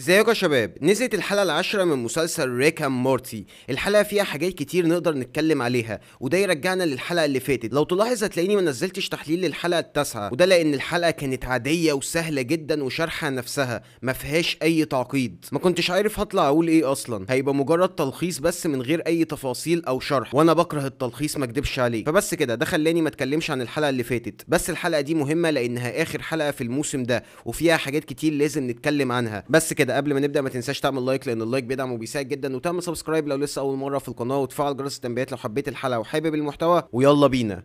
ازيكم يا شباب نزلت الحلقه العاشره من مسلسل ريكا مورتي الحلقه فيها حاجات كتير نقدر نتكلم عليها وده يرجعنا للحلقه اللي فاتت لو تلاحظ هتلاقيني ما نزلتش تحليل للحلقه التاسعه وده لان الحلقه كانت عاديه وسهله جدا وشارحه نفسها ما فيهاش اي تعقيد ما كنتش عارف هطلع اقول ايه اصلا هيبقى مجرد تلخيص بس من غير اي تفاصيل او شرح وانا بكره التلخيص ما اكدبش عليه فبس كده ده خلاني ما اتكلمش عن الحلقه اللي فاتت بس الحلقه دي مهمه لانها اخر حلقه في الموسم ده وفيها حاجات كتير لازم نتكلم عنها بس كده كده قبل ما نبدا ما تنساش تعمل لايك لان اللايك بيدعم وبيساعد جدا وتعمل سبسكرايب لو لسه اول مره في القناه وتفعل جرس التنبيهات لو حبيت الحلقه وحابب المحتوى ويلا بينا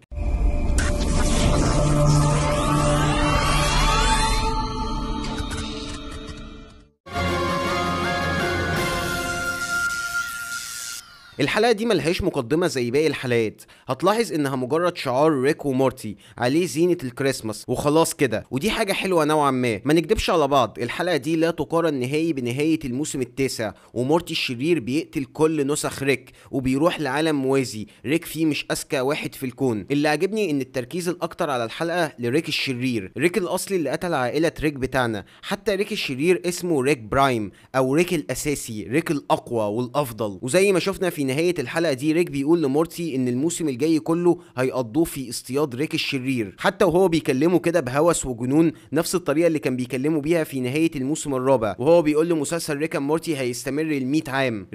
الحلقه دي ملهاش مقدمه زي باقي الحلقات هتلاحظ انها مجرد شعار ريك ومورتي عليه زينه الكريسماس وخلاص كده ودي حاجه حلوه نوعا ما ما نكدبش على بعض الحلقه دي لا تقارن نهائي بنهايه الموسم التاسع ومورتي الشرير بيقتل كل نسخ ريك وبيروح لعالم موازي ريك فيه مش اذكى واحد في الكون اللي عجبني ان التركيز الاكتر على الحلقه لريك الشرير ريك الاصلي اللي قتل عائله ريك بتاعنا حتى ريك الشرير اسمه ريك برايم او ريك الاساسي ريك الاقوى والافضل وزي ما شفنا في نهايه الحلقه دي ريك بيقول لمورتي ان الموسم الجاي كله هيقضوه في اصطياد ريك الشرير حتى وهو بيكلمه كده بهوس وجنون نفس الطريقه اللي كان بيكلمه بيها في نهايه الموسم الرابع وهو بيقول له مسلسل ريك مورتي هيستمر ل 100 عام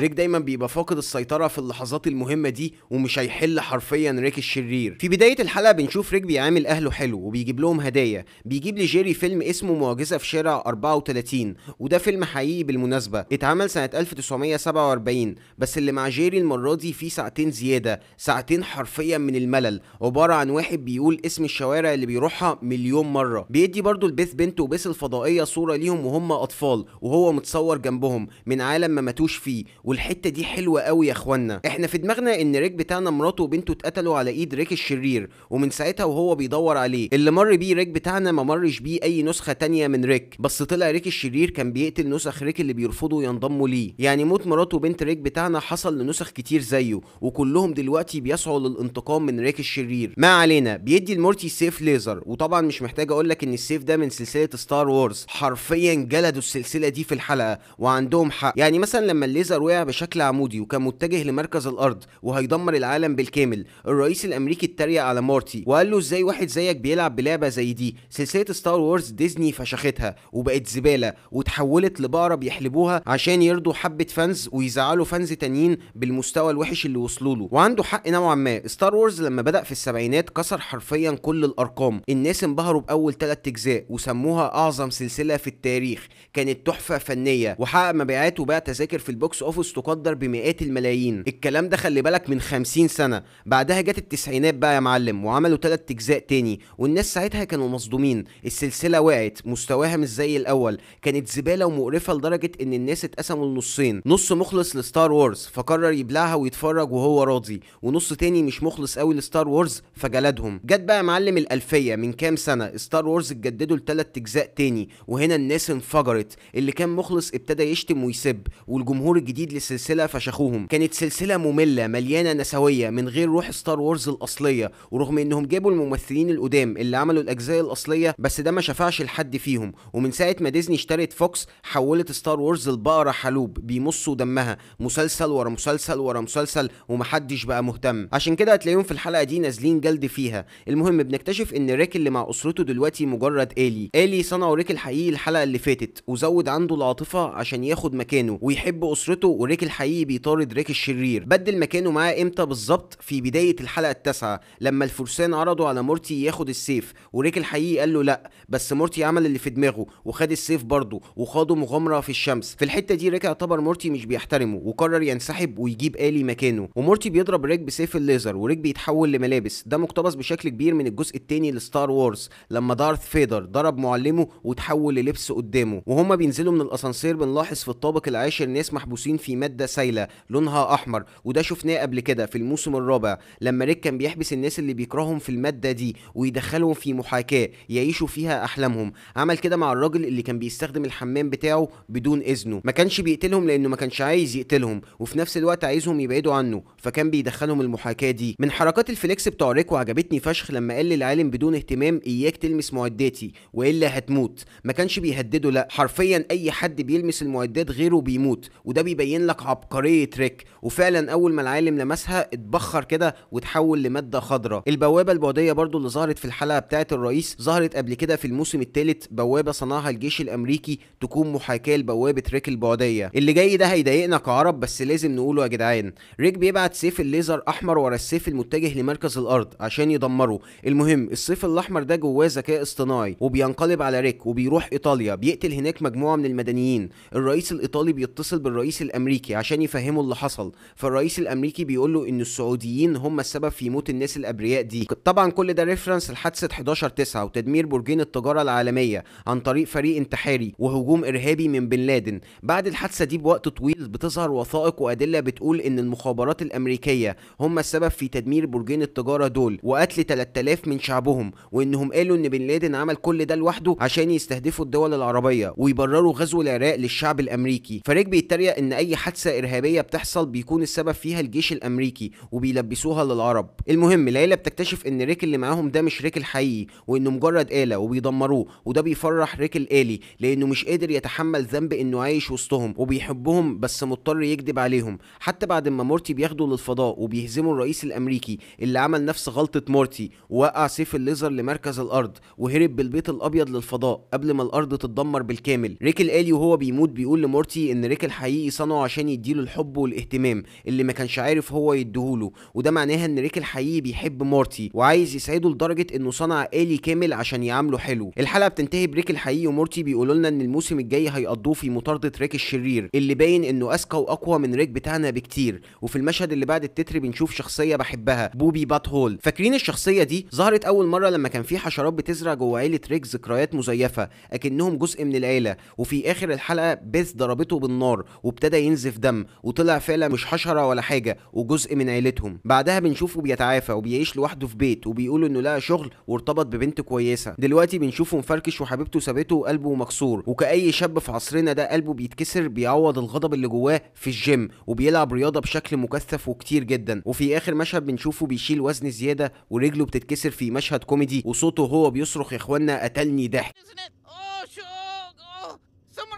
ريك دايما بيبقى فاقد السيطرة في اللحظات المهمة دي ومش هيحل حرفيا ريك الشرير في بداية الحلقة بنشوف ريك بيعامل أهله حلو وبيجيب لهم هدايا بيجيب لجيري فيلم اسمه معجزة في شارع 34 وده فيلم حقيقي بالمناسبة اتعمل سنة 1947 بس اللي مع جيري المرة دي فيه ساعتين زيادة ساعتين حرفيا من الملل عبارة عن واحد بيقول اسم الشوارع اللي بيروحها مليون مرة بيدي برضه لبيث بنت وبيث الفضائية صورة ليهم وهم أطفال وهو وهو متصور جنبهم من عالم ما ماتوش فيه والحته دي حلوه قوي يا اخوانا احنا في دماغنا ان ريك بتاعنا مراته وبنته اتقتلوا على ايد ريك الشرير ومن ساعتها وهو بيدور عليه اللي مر بيه ريك بتاعنا ما مرش بيه اي نسخه تانية من ريك بس طلع ريك الشرير كان بيقتل نسخ ريك اللي بيرفضوا ينضموا ليه يعني موت مراته وبنت ريك بتاعنا حصل لنسخ كتير زيه وكلهم دلوقتي بيسعوا للانتقام من ريك الشرير ما علينا بيدي المورتي سيف ليزر وطبعا مش محتاج اقول لك ان السيف ده من سلسله ستار وورز حرفيا جلدوا السلسله دي في في الحلقه وعندهم حق يعني مثلا لما الليزر وقع بشكل عمودي وكان متجه لمركز الارض وهيدمر العالم بالكامل الرئيس الامريكي اتريق على مارتي وقال له ازاي واحد زيك بيلعب بلعبه زي دي سلسله ستار وورز ديزني فشختها وبقت زباله وتحولت لبقره بيحلبوها عشان يرضوا حبه فانز ويزعلوا فانز تانيين بالمستوى الوحش اللي وصلوا له وعنده حق نوعا ما ستار وورز لما بدا في السبعينات كسر حرفيا كل الارقام الناس انبهروا باول ثلاث اجزاء وسموها اعظم سلسله في التاريخ كانت تحفه فنيه وحقق مبيعات وباع تذاكر في البوكس اوفيس تقدر بمئات الملايين الكلام ده خلي بالك من 50 سنه بعدها جت التسعينات بقى يا معلم وعملوا ثلاث اجزاء تاني والناس ساعتها كانوا مصدومين السلسله وقعت مستواها مش زي الاول كانت زباله ومقرفه لدرجه ان الناس اتقسموا لنصين نص مخلص لستار وورز فقرر يبلعها ويتفرج وهو راضي ونص تاني مش مخلص قوي لستار وورز فجلدهم جت بقى يا معلم الالفيه من كام سنه ستار وورز اتجددوا لثلاث اجزاء تاني وهنا الناس انفجرت اللي كان مخلص ابتدى يشتم ويسب والجمهور الجديد للسلسله فشخوهم كانت سلسله ممله مليانه نسويه من غير روح ستار وورز الاصليه ورغم انهم جابوا الممثلين القدام اللي عملوا الاجزاء الاصليه بس ده ما شفعش لحد فيهم ومن ساعه ما ديزني اشترت فوكس حولت ستار وورز لبقره حلوب بيمصوا دمها مسلسل ورا مسلسل ورا مسلسل ومحدش بقى مهتم عشان كده هتلاقيهم في الحلقه دي نازلين جلد فيها المهم بنكتشف ان ريك اللي مع اسرته دلوقتي مجرد الي الي صنعوا ريك الحقيقي الحلقه اللي فاتت وزود عنده العاطفه عشان ياخد مكانه ويحب اسرته وريك الحقيقي بيطارد ريك الشرير بدل مكانه معاه امتى بالظبط في بدايه الحلقه التاسعه لما الفرسان عرضوا على مورتي ياخد السيف وريك الحقيقي قال له لا بس مورتي عمل اللي في دماغه وخد السيف برضه وخاضوا مغامره في الشمس في الحته دي ريك اعتبر مورتي مش بيحترمه وقرر ينسحب ويجيب الي مكانه ومورتي بيضرب ريك بسيف الليزر وريك بيتحول لملابس ده مقتبس بشكل كبير من الجزء الثاني لستار وورز لما دارث فيدر ضرب معلمه وتحول للبس قدامه وهما بينزلوا من الاسانسير بنلاحظ في الطابق العاشر ناس محبوسين في ماده سايله لونها احمر وده شفناه قبل كده في الموسم الرابع لما ريك كان بيحبس الناس اللي بيكرههم في الماده دي ويدخلهم في محاكاه يعيشوا فيها احلامهم عمل كده مع الراجل اللي كان بيستخدم الحمام بتاعه بدون اذنه ما كانش بيقتلهم لانه ما كانش عايز يقتلهم وفي نفس الوقت عايزهم يبعدوا عنه فكان بيدخلهم المحاكاه دي من حركات الفليكس بتاع ريك وعجبتني فشخ لما قال للعالم بدون اهتمام اياك تلمس معداتي والا هتموت ما كانش بيهدده لا حرفيا اي حاجه حد بيلمس المعدات غيره بيموت وده بيبين لك عبقريه ريك وفعلا اول ما العالم لمسها اتبخر كده وتحول لماده خضراء البوابه البعديه برضو اللي ظهرت في الحلقه بتاعه الرئيس ظهرت قبل كده في الموسم الثالث بوابه صنعها الجيش الامريكي تكون محاكاه لبوابه ريك البعديه اللي جاي ده هيضايقنا كعرب بس لازم نقوله يا جدعان ريك بيبعت سيف الليزر احمر ورا السيف المتجه لمركز الارض عشان يدمره المهم السيف الاحمر ده جواه ذكاء اصطناعي وبينقلب على ريك وبيروح ايطاليا بيقتل هناك مجموعه من المدنيين التانيين الرئيس الايطالي بيتصل بالرئيس الامريكي عشان يفهمه اللي حصل فالرئيس الامريكي بيقول له ان السعوديين هم السبب في موت الناس الابرياء دي طبعا كل ده ريفرنس لحادثه 11 9 وتدمير برجين التجاره العالميه عن طريق فريق انتحاري وهجوم ارهابي من بن لادن بعد الحادثه دي بوقت طويل بتظهر وثائق وادله بتقول ان المخابرات الامريكيه هم السبب في تدمير برجين التجاره دول وقتل 3000 من شعبهم وانهم قالوا ان بن لادن عمل كل ده لوحده عشان يستهدفوا الدول العربيه ويبرروا غزو غزو العراق للشعب الامريكي فريك بيتريق ان اي حادثه ارهابيه بتحصل بيكون السبب فيها الجيش الامريكي وبيلبسوها للعرب المهم ليلى بتكتشف ان ريك اللي معاهم ده مش ريك الحقيقي وانه مجرد آلة وبيدمروه وده بيفرح ريك الآلي لانه مش قادر يتحمل ذنب انه عايش وسطهم وبيحبهم بس مضطر يكذب عليهم حتى بعد ما مورتي بياخده للفضاء وبيهزموا الرئيس الامريكي اللي عمل نفس غلطه مورتي ووقع سيف الليزر لمركز الارض وهرب بالبيت الابيض للفضاء قبل ما الارض تتدمر بالكامل ريك الآلي بالتالي وهو بيموت بيقول لمورتي ان ريك الحقيقي صنعه عشان يديله الحب والاهتمام اللي ما كانش عارف هو يديهوله وده معناها ان ريك الحقيقي بيحب مورتي وعايز يسعده لدرجه انه صنع آلي كامل عشان يعامله حلو الحلقه بتنتهي بريك الحقيقي ومورتي بيقولوا لنا ان الموسم الجاي هيقضوه في مطارده ريك الشرير اللي باين انه اذكى واقوى من ريك بتاعنا بكتير وفي المشهد اللي بعد التتر بنشوف شخصيه بحبها بوبي بات هول فاكرين الشخصيه دي ظهرت اول مره لما كان في حشرات بتزرع جوه عيله ريك ذكريات مزيفه اكنهم جزء من العيله وفي اخر الحلقه بيث ضربته بالنار وابتدى ينزف دم وطلع فعلا مش حشره ولا حاجه وجزء من عيلتهم بعدها بنشوفه بيتعافى وبيعيش لوحده في بيت وبيقولوا انه لقى شغل وارتبط ببنت كويسه دلوقتي بنشوفه مفركش وحبيبته سابته وقلبه مكسور وكأي شاب في عصرنا ده قلبه بيتكسر بيعوض الغضب اللي جواه في الجيم وبيلعب رياضه بشكل مكثف وكتير جدا وفي اخر مشهد بنشوفه بيشيل وزن زياده ورجله بتتكسر في مشهد كوميدي وصوته هو بيصرخ يا اخوانا قتلني ضحك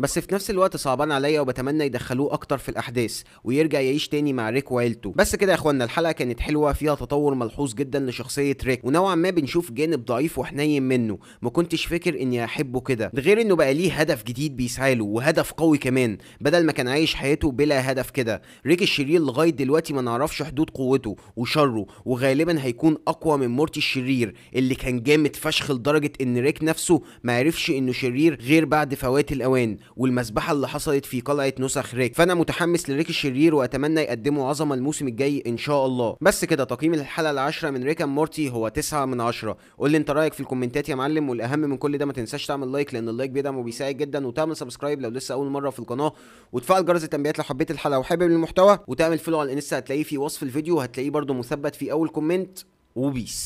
بس في نفس الوقت صعبان عليا وبتمنى يدخلوه اكتر في الاحداث ويرجع يعيش تاني مع ريك وعيلته بس كده يا اخوانا الحلقه كانت حلوه فيها تطور ملحوظ جدا لشخصيه ريك ونوعا ما بنشوف جانب ضعيف وحنين منه ما كنتش فاكر اني احبه كده غير انه بقى ليه هدف جديد بيسعى له وهدف قوي كمان بدل ما كان عايش حياته بلا هدف كده ريك الشرير لغايه دلوقتي ما نعرفش حدود قوته وشره وغالبا هيكون اقوى من مورتي الشرير اللي كان جامد فشخ لدرجه ان ريك نفسه ما عرفش انه شرير غير بعد فوات الاوان والمذبحه اللي حصلت في قلعه نسخ ريك فانا متحمس لريك الشرير واتمنى يقدموا عظمه الموسم الجاي ان شاء الله بس كده تقييم الحلقه العاشره من ريكا مورتي هو 9 من 10 قول لي انت رايك في الكومنتات يا معلم والاهم من كل ده ما تنساش تعمل لايك لان اللايك بيدعم وبيساعد جدا وتعمل سبسكرايب لو لسه اول مره في القناه وتفعل جرس التنبيهات لو حبيت الحلقه وحابب المحتوى وتعمل فولو على الانستا هتلاقيه في وصف الفيديو وهتلاقيه برده مثبت في اول كومنت وبيس